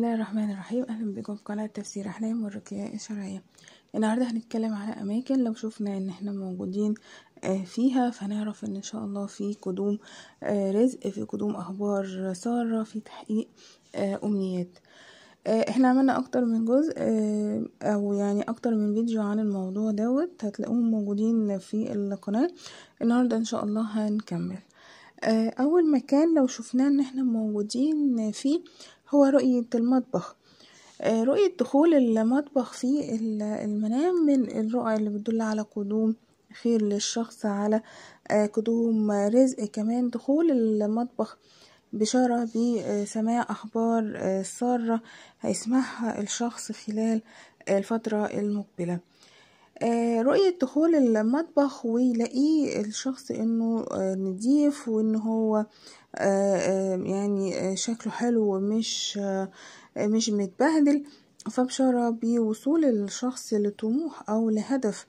بسم الله الرحمن الرحيم اهلا بكم في قناه تفسير احلام والرقيه الشرعيه النهارده هنتكلم على اماكن لو شفنا ان احنا موجودين آه، فيها فنعرف ان ان شاء الله في قدوم آه، رزق في قدوم اخبار ساره في تحقيق آه، امنيات احنا عملنا اكتر من جزء او يعني اكتر من فيديو عن الموضوع دوت هتلاقوهم موجودين في القناه النهارده ان شاء الله هنكمل اول مكان لو شفناه ان احنا موجودين فيه هو رؤية المطبخ آه، رؤية دخول المطبخ في المنام من الرؤى اللي بتدل على قدوم خير للشخص على آه، قدوم رزق كمان دخول المطبخ بشارة بسماع أخبار آه، سارة هيسمعها الشخص خلال الفترة المقبلة رؤية دخول المطبخ ويلاقيه الشخص انه نضيف وان هو آه، آه، يعني آه، شكله حلو ومش مش متبهدل فبشارة بوصول الشخص لطموح أو لهدف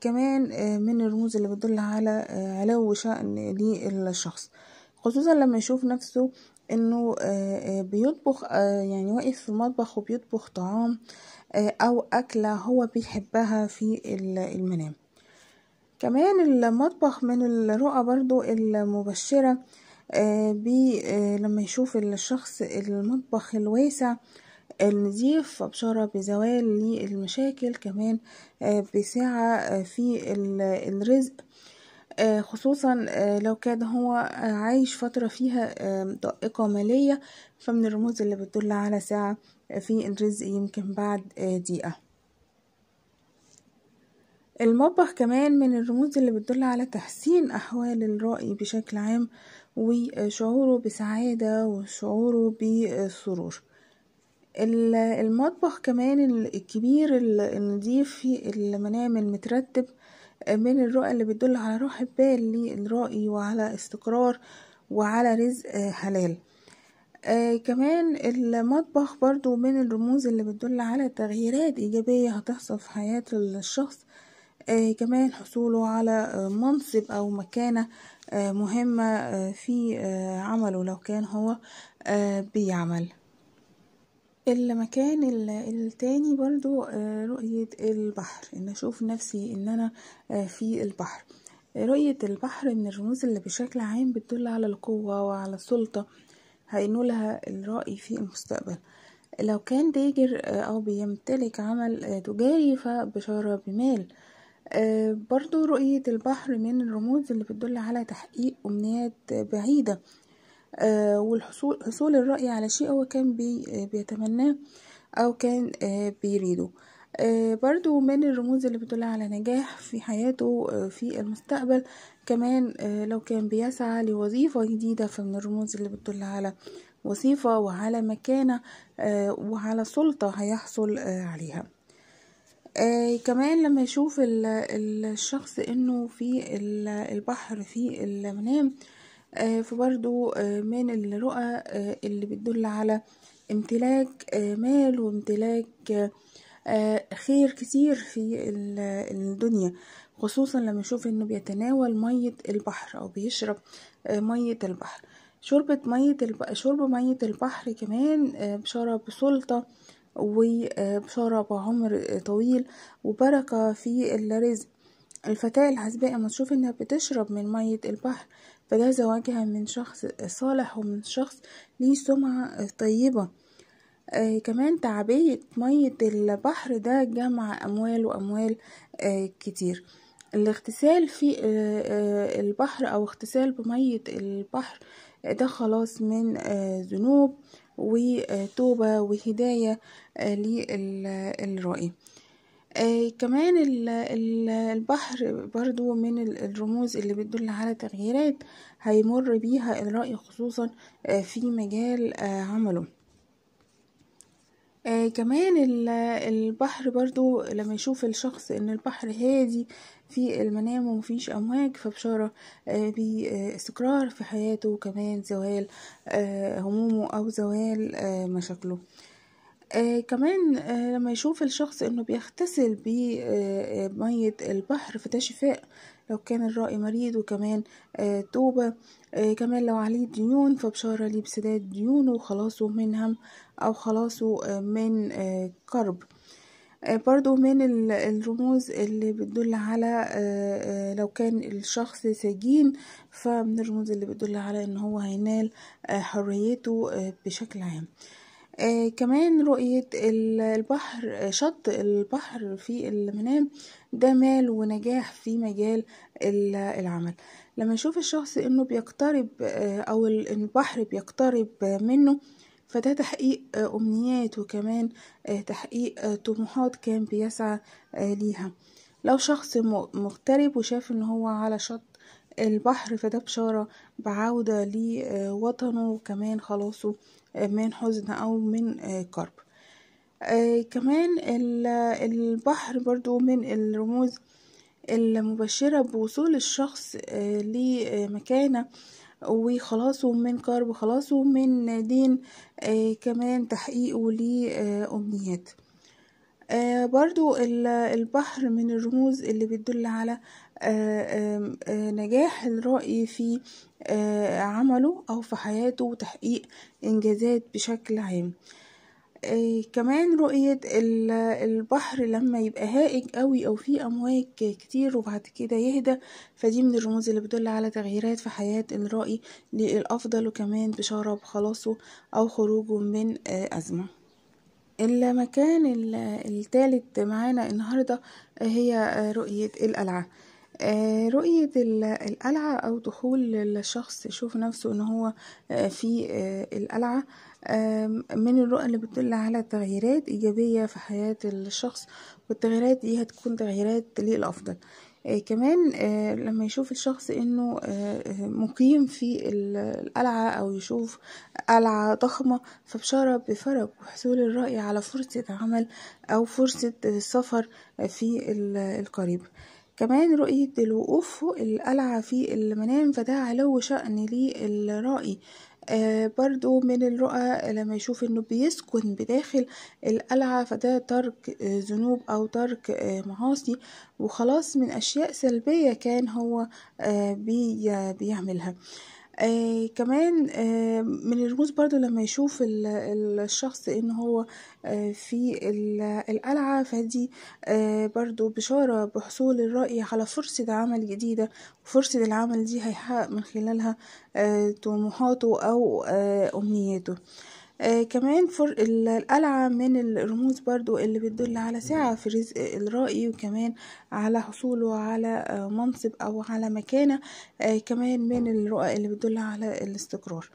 كمان من الرموز اللي بتدل على علو شأن للشخص خصوصا لما يشوف نفسه انه بيطبخ يعني واقف في المطبخ وبيطبخ طعام او اكله هو بيحبها في المنام كمان المطبخ من الرؤى برضو المبشرة آه، بي آه، لما يشوف الشخص المطبخ الواسع النظيف فبشارة بزوال للمشاكل كمان آه، بسعة في الرزق خصوصا لو كان هو عايش فترة فيها ضائقة مالية فمن الرموز اللي بتدل على سعة في الرزق يمكن بعد دقيقة المطبخ كمان من الرموز اللي بتدل على تحسين أحوال الرائي بشكل عام وشعوره بسعادة وشعوره بسرور المطبخ كمان الكبير النظيف المنام المترتب من الرؤى اللي بتدل على روح بال للرائي وعلى استقرار وعلى رزق حلال آه كمان المطبخ برضو من الرموز اللي بتدل على تغييرات إيجابية هتحصل في حياة الشخص آه، كمان حصوله على آه، منصب أو مكانة آه، مهمة في عمله لو كان هو بيعمل المكان التاني برضو رؤية البحر ان اشوف نفسي ان انا في البحر رؤية البحر من الرموز اللي بشكل عام بتدل على القوة وعلى السلطة هينولها الرأي في المستقبل لو كان تاجر أو بيمتلك عمل تجاري فبشارة بمال آه، برضو رؤية البحر من الرموز اللي بتدل على تحقيق أمنيات بعيدة آه، والحصول حصول الرأي على شيء هو كان بي آه، بيتمناه أو كان بيريده برضو من الرموز اللي بتدل على نجاح في حياته في المستقبل كمان لو كان بيسعى لوظيفة جديدة فمن الرموز اللي بتدل على وظيفة وعلى مكانة وعلى سلطة هيحصل عليها آه كمان لما يشوف الشخص انه في البحر في المنام آه فبرضو آه من الرؤى آه اللي بتدل على امتلاك آه مال وامتلاك آه خير كتير في الدنيا خصوصا لما يشوف انه بيتناول مية البحر او بيشرب آه مية البحر شربة مية الب... شرب مية البحر كمان آه سلطة وبشارة بعمر طويل وبركة في الرزق الفتاة العزباء لما تشوف انها بتشرب من مية البحر فده زواجها من شخص صالح ومن شخص ليه سمعة طيبة آه كمان تعبية مية البحر ده جمع أموال وأموال آه كتير الاغتسال في آه, آه، البحر أو اغتسال بمية البحر ده خلاص من آه، ذنوب آه وتوبة وهداية آه، للرأي آه، كمان البحر برضو من الرموز اللي بتدل على تغييرات هيمر بيها الرأي خصوصا آه، في مجال عمله آه كمان البحر برضو لما يشوف الشخص ان البحر هادي في المنام ومفيش أمواج فبشارة آه، باستقرار في حياته وكمان زوال آه، همومه أو زوال آه، مشاكله آه كمان آه لما يشوف الشخص انه بيغتسل بمية آه البحر فده شفاء لو كان الرأي مريض وكمان آه توبة آه كمان لو عليه ديون فبشارة لي بسداد ديونه وخلاصه من هم أو خلاصه آه من آه كرب آه، برضو من الرموز اللي بتدل على آه، آه، لو كان الشخص سجين فمن الرموز اللي بتدل على ان هو هينال حريته بشكل عام آه كمان رؤية البحر شط البحر في المنام ده مال ونجاح في مجال العمل لما يشوف الشخص انه بيقترب او البحر بيقترب منه فده تحقيق آه، أمنيات وكمان آه، تحقيق آه، طموحات كان بيسعى ليها لو شخص مغترب وشاف ان هو على شط البحر فده بشارة بعودة لوطنه وكمان خلاصه من حزن أو من كرب كمان البحر برضو من الرموز المبشرة بوصول الشخص لمكانة وخلاصه من كرب وخلاصه من دين آه كمان تحقيقه لأمنيات آه،, آه برضو البحر من الرموز اللي بتدل على آه آه نجاح الرأي في آه، عمله أو في حياته وتحقيق إنجازات بشكل عام آه، كمان رؤية البحر لما يبقى هائج قوي أو فيه أمواج كتير وبعد كده يهدى فدي من الرموز اللي بتدل على تغييرات في حياة الرأي للأفضل وكمان بشارة بخلاصه أو خروجه من آه، أزمة المكان الثالث معانا النهاردة آه، هي رؤية القلعة رؤية القلعة أو دخول الشخص يشوف نفسه إن هو في القلعة من الرؤى اللي بتدل على تغييرات إيجابية في حياة الشخص والتغييرات دي هتكون تغييرات للأفضل آه، كمان آه، لما يشوف الشخص انه آه، مقيم في القلعة او يشوف قلعة ضخمة فبشارة بفرج وحصول الرأي على فرصة عمل او فرصة السفر في القريب كمان رؤية الوقوف فوق القلعة في المنام فده علو شأن للرأي آه، برضو من الرؤى لما يشوف انه بيسكن بداخل القلعة فده ترك آه، ذنوب او ترك آه، معاصي وخلاص من اشياء سلبية كان هو بي بيعملها آه، كمان آه، من الرموز برضو لما يشوف الشخص ان هو آه، في القلعة فدي برضو بشارة بحصول الرأي على فرصة عمل جديدة وفرصة العمل دي هيحقق من خلالها طموحاته او امنياته آه كمان فر القلعة من الرموز برضو اللي بتدل على سعة في رزق الرائي وكمان على حصوله على آه، منصب أو على مكانة آه كمان من الرؤى اللي بتدل على الاستقرار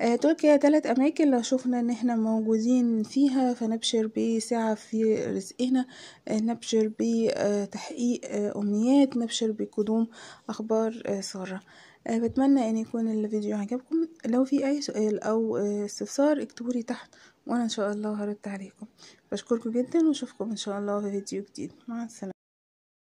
آه، تركيا تلات أماكن لو شفنا إن احنا موجودين فيها فنبشر بسعة في رزقنا آه، نبشر بتحقيق آه، أمنيات نبشر بقدوم أخبار سارة بتمنى ان يكون الفيديو عجبكم لو في اي سؤال او استفسار اكتبولي تحت وانا ان شاء الله هرد عليكم بشكركم جدا واشوفكم ان شاء الله في فيديو جديد مع السلامه